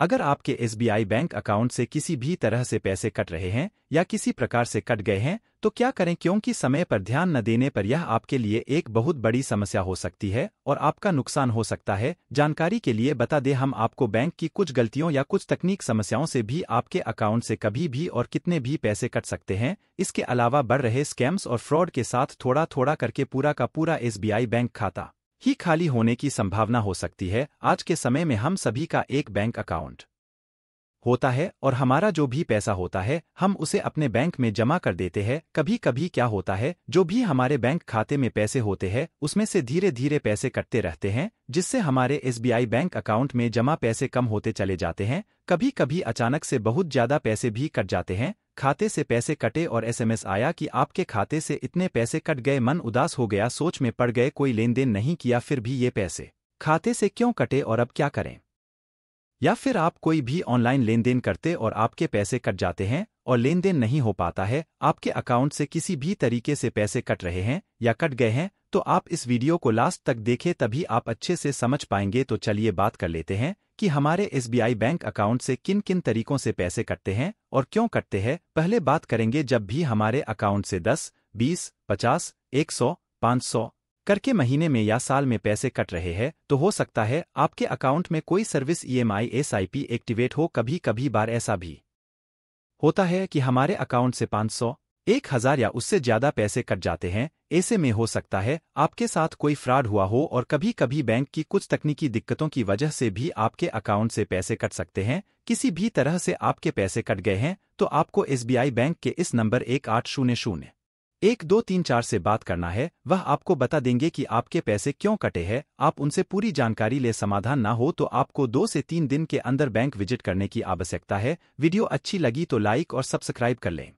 अगर आपके SBI bank account से किसी भी तरह से पैसे कट रहे हैं या किसी प्रकार से कट गए हैं तो क्या करें क्योंकि समय पर ध्यान न देने पर यह आपके लिए एक बहुत बड़ी समस्या हो सकती है और आपका नुकसान हो सकता है जानकारी के लिए बता दें हम आपको बैंक की कुछ गलतियों या कुछ तकनीक समस्याओं से भी आपके अकाउंट से कभी भी और कितने भी पैसे कट सकते हैं इसके अलावा बढ़ रहे स्कैम्स और फ्रॉड के साथ थोड़ा थोड़ा करके पूरा का पूरा एस बैंक खाता ही खाली होने की संभावना हो सकती है आज के समय में हम सभी का एक बैंक अकाउंट होता है और हमारा जो भी पैसा होता है हम उसे अपने बैंक में जमा कर देते हैं कभी कभी क्या होता है जो भी हमारे बैंक खाते में पैसे होते हैं उसमें से धीरे धीरे पैसे कटते रहते हैं जिससे हमारे एसबीआई बैंक अकाउंट में जमा पैसे कम होते चले जाते हैं कभी कभी अचानक से बहुत ज्यादा पैसे भी कट जाते हैं खाते से पैसे कटे और एसएमएस आया कि आपके खाते से इतने पैसे कट गए मन उदास हो गया सोच में पड़ गए कोई लेन देन नहीं किया फिर भी ये पैसे खाते से क्यों कटे और अब क्या करें या फिर आप कोई भी ऑनलाइन लेन देन करते और आपके पैसे कट जाते हैं और लेन देन नहीं हो पाता है आपके अकाउंट से किसी भी तरीके से पैसे कट रहे हैं या कट गए हैं तो आप इस वीडियो को लास्ट तक देखें तभी आप अच्छे से समझ पाएंगे तो चलिए बात कर लेते हैं कि हमारे एसबीआई बैंक अकाउंट से किन किन तरीकों से पैसे कटते हैं और क्यों कटते हैं पहले बात करेंगे जब भी हमारे अकाउंट से 10, 20, 50, 100, 500 करके महीने में या साल में पैसे कट रहे हैं तो हो सकता है आपके अकाउंट में कोई सर्विस ईएमआई एसआईपी एक्टिवेट हो कभी कभी बार ऐसा भी होता है कि हमारे अकाउंट से 500, एक हजार या उससे ज्यादा पैसे कट जाते हैं ऐसे में हो सकता है आपके साथ कोई फ्रॉड हुआ हो और कभी कभी बैंक की कुछ तकनीकी दिक्कतों की वजह से भी आपके अकाउंट से पैसे कट सकते हैं किसी भी तरह से आपके पैसे कट गए हैं तो आपको एसबीआई बैंक के इस नंबर एक आठ शून्य शून्य एक दो तीन चार से बात करना है वह आपको बता देंगे कि आपके पैसे क्यों कटे हैं आप उनसे पूरी जानकारी ले समाधान ना हो तो आपको दो से तीन दिन के अंदर बैंक विजिट करने की आवश्यकता है वीडियो अच्छी लगी तो लाइक और सब्सक्राइब कर लें